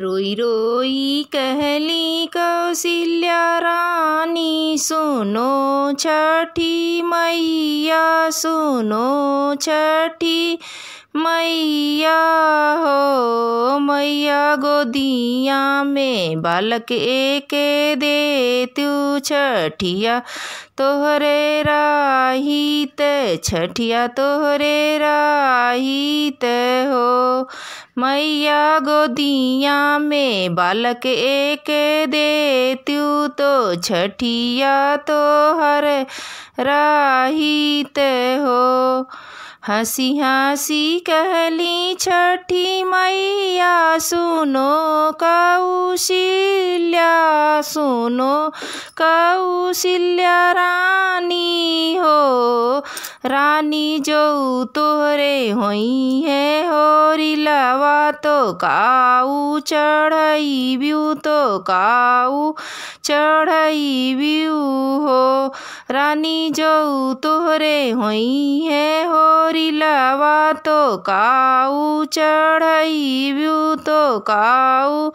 रोई रोई कहली कौशल्या रानी सुनो छठी मैया सुनो छठी मैया हो मैया गोदिया में बालक एक दे तू छठिया तोहरे राही जीत छठिया तोहरे राहित हो मैया गोदिया में बालक एक दे तू तो छठिया तोहर राहित हो हँसी हँसी कहली छठी मैया सुनो काऊ कौशल्या सुनो कौशल्या रानी हो रानी जो तोहरे हुई है हो लवा तो काऊ चढ़ई व्यू तो काऊ चढ़ई ब्यू हो रानी जो तोहरे हुई है हो लवा तो काऊ चढ़ई ब्यू तो काऊ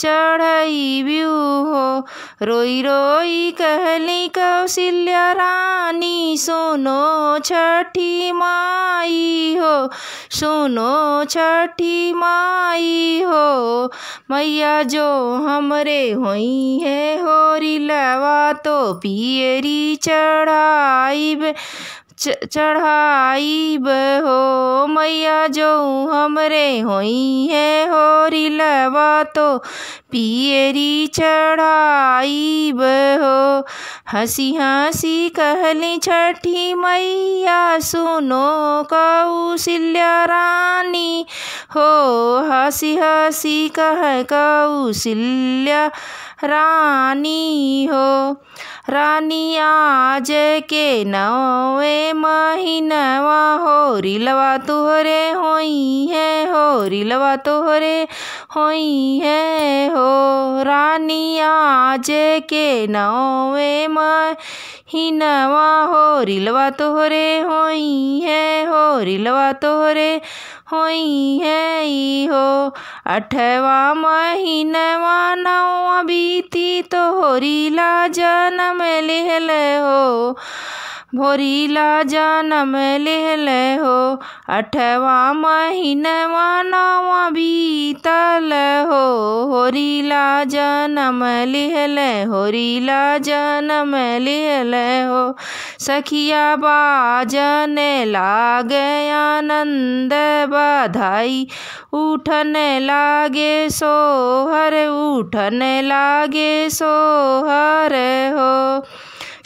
चढ़ई व्यू हो रोई रोई कहली कौशल्या रानी सुनो छठी माई हो सुनो छठी माई हो मैया जो हमरे हुई है होरी लवा तो पियरी चढ़ाई चढ़ाई बहो मैया जो हमरे होई है हो लवा तो पियरी चढ़ाई बहो हसी हँसी कहली छठी मैया सुनो कौशल्या रानी हो हसी हँसी कह कौशल्या रानी हो रानी आज के नवे महीनवा हो रिलवा तुहरे हो है हो रिलवा तुहरे हो है हो रानी आज के नवे महीनवा हो रिलवा तुहरे हो है हो रिलवा तोहरे होई है हो अठवा महीनवा नौवा बीती तोहरी ला जन्म लेहल हो भोरीला जनम ले ले हो अठवा महीनवा नवा बीतल हो होरीला जनम ले ले होरीला जनम ले ले हो सखिया बाजने लागे आनंद बधाई उठने लागे सोहर उठने लागे सोहर हो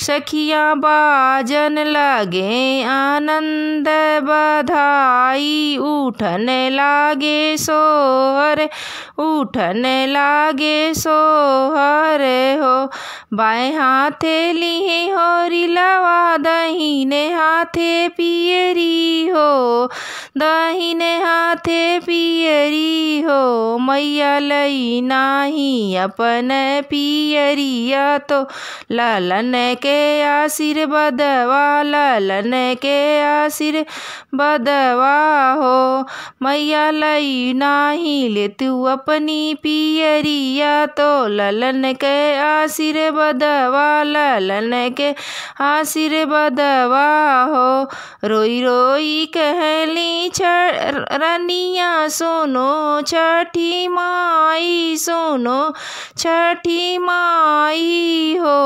सखिया बाजन लगे आनंद बधाई उठन लागे सोहर उठन लागे सोहर हो बाएं हाथे लिए हो लवा दहीने हाथे पियरी हो दहीने हाथे पियरी हो मैया लई नाही अपन पियरिया तो ललन के के आशीर्वदवा ललन के आशीर्वदवा हो मैया लई नाही ले तू अपनी पियरिया तो ललन के आशीर्वदवा ललन के आशीर्वदवा हो रोई रोई कहली रनिया सुनो छठी माई सुनो छठी माई हो